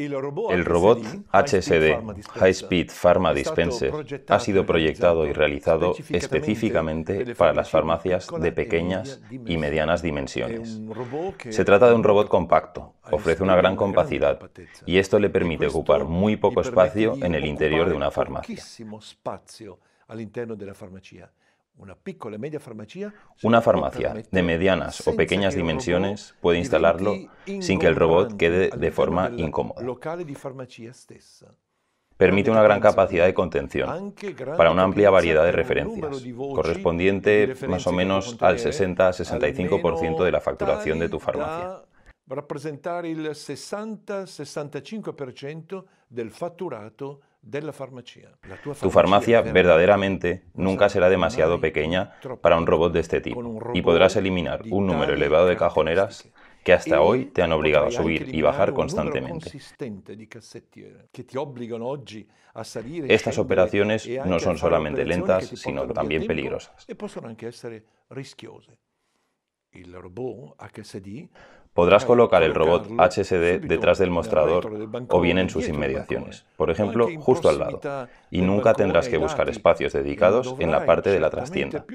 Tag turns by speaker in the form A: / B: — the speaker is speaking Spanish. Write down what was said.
A: El robot HSD, High Speed Pharma Dispenser, ha
B: sido proyectado y realizado específicamente para las farmacias de pequeñas y medianas dimensiones. Se trata de un robot compacto, ofrece una gran compacidad y esto le permite ocupar muy poco espacio en el interior de una farmacia.
A: Una e
B: farmacia de medianas o pequeñas dimensiones puede instalarlo sin que el robot quede de forma incómoda. Permite una gran capacidad de contención para una amplia variedad de e referencias, correspondiente más o menos al 60-65% de la facturación de tu farmacia
A: representar el 60-65% del fatturato la farmacia. Tu farmacia
B: verdaderamente nunca será demasiado pequeña para un robot de este tipo y podrás eliminar un número elevado de cajoneras que hasta hoy te han obligado a subir y bajar constantemente.
A: Eh, e Estas operaciones e no son solamente lentas, sino también peligrosas. E Podrás colocar el robot HSD detrás del mostrador o bien en sus inmediaciones, por ejemplo, justo al lado, y nunca tendrás que buscar espacios dedicados en la parte de la trastienda.